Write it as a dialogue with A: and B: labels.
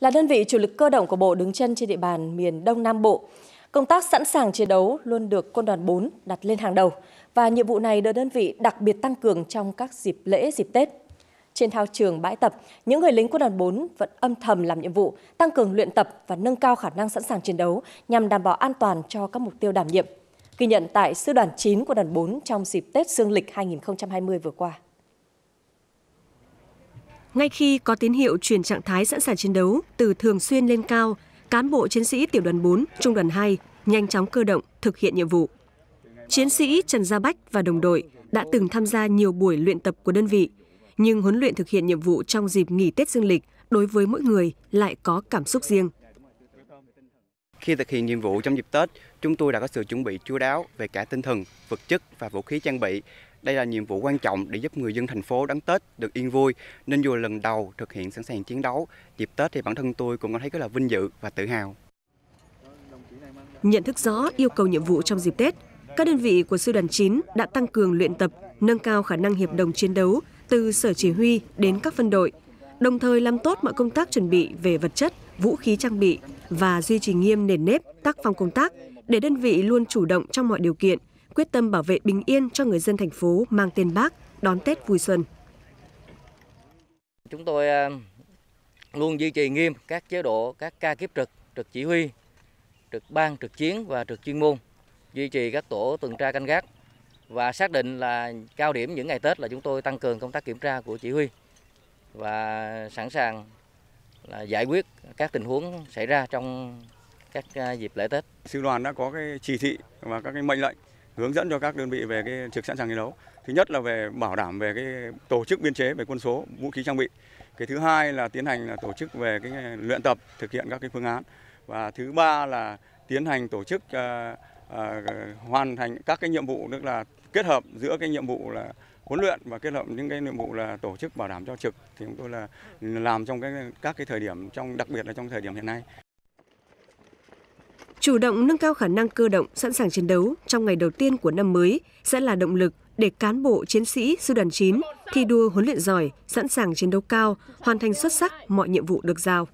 A: Là đơn vị chủ lực cơ động của Bộ đứng chân trên địa bàn miền Đông Nam Bộ, công tác sẵn sàng chiến đấu luôn được Quân đoàn 4 đặt lên hàng đầu và nhiệm vụ này được đơn vị đặc biệt tăng cường trong các dịp lễ, dịp Tết. Trên thao trường bãi tập, những người lính quân đoàn 4 vẫn âm thầm làm nhiệm vụ, tăng cường luyện tập và nâng cao khả năng sẵn sàng chiến đấu nhằm đảm bảo an toàn cho các mục tiêu đảm nhiệm. Ghi nhận tại Sư đoàn 9 của đoàn 4 trong dịp Tết Dương lịch 2020 vừa qua.
B: Ngay khi có tín hiệu chuyển trạng thái sẵn sàng chiến đấu từ thường xuyên lên cao, cán bộ chiến sĩ tiểu đoàn 4, trung đoàn 2 nhanh chóng cơ động thực hiện nhiệm vụ. Chiến sĩ Trần Gia Bách và đồng đội đã từng tham gia nhiều buổi luyện tập của đơn vị, nhưng huấn luyện thực hiện nhiệm vụ trong dịp nghỉ Tết Dương lịch đối với mỗi người lại có cảm xúc riêng.
C: Khi thực hiện nhiệm vụ trong dịp Tết, chúng tôi đã có sự chuẩn bị chú đáo về cả tinh thần, vật chất và vũ khí trang bị đây là nhiệm vụ quan trọng để giúp người dân thành phố đón Tết được yên vui, nên dù lần đầu thực hiện sẵn sàng chiến đấu, dịp Tết thì bản thân tôi cũng cảm thấy rất là vinh dự và tự hào.
B: Nhận thức rõ yêu cầu nhiệm vụ trong dịp Tết, các đơn vị của Sư đoàn 9 đã tăng cường luyện tập, nâng cao khả năng hiệp đồng chiến đấu từ sở chỉ huy đến các phân đội, đồng thời làm tốt mọi công tác chuẩn bị về vật chất, vũ khí trang bị và duy trì nghiêm nền nếp tác phong công tác để đơn vị luôn chủ động trong mọi điều kiện, quyết tâm bảo vệ bình yên cho người dân thành phố mang tên Bác đón Tết vui xuân.
D: Chúng tôi à, luôn duy trì nghiêm các chế độ, các ca kiếp trực, trực chỉ huy, trực ban, trực chiến và trực chuyên môn, duy trì các tổ tuần tra canh gác và xác định là cao điểm những ngày Tết là chúng tôi tăng cường công tác kiểm tra của chỉ huy và sẵn
E: sàng là giải quyết các tình huống xảy ra trong các à, dịp lễ Tết. Sư đoàn đã có cái chỉ thị và các cái mệnh lệnh hướng dẫn cho các đơn vị về cái trực sẵn sàng chiến đấu. Thứ nhất là về bảo đảm về cái tổ chức biên chế về quân số, vũ khí trang bị. Cái thứ hai là tiến hành là tổ chức về cái luyện tập thực hiện các cái phương án. Và thứ ba là tiến hành tổ chức uh, uh, hoàn thành các cái nhiệm vụ tức là kết hợp giữa cái nhiệm vụ là huấn luyện và kết hợp những cái nhiệm vụ là tổ chức bảo đảm cho trực thì chúng tôi là làm trong cái các cái thời điểm trong đặc biệt là trong thời điểm hiện nay
B: Chủ động nâng cao khả năng cơ động, sẵn sàng chiến đấu trong ngày đầu tiên của năm mới sẽ là động lực để cán bộ chiến sĩ sư đoàn 9 thi đua huấn luyện giỏi, sẵn sàng chiến đấu cao, hoàn thành xuất sắc mọi nhiệm vụ được giao.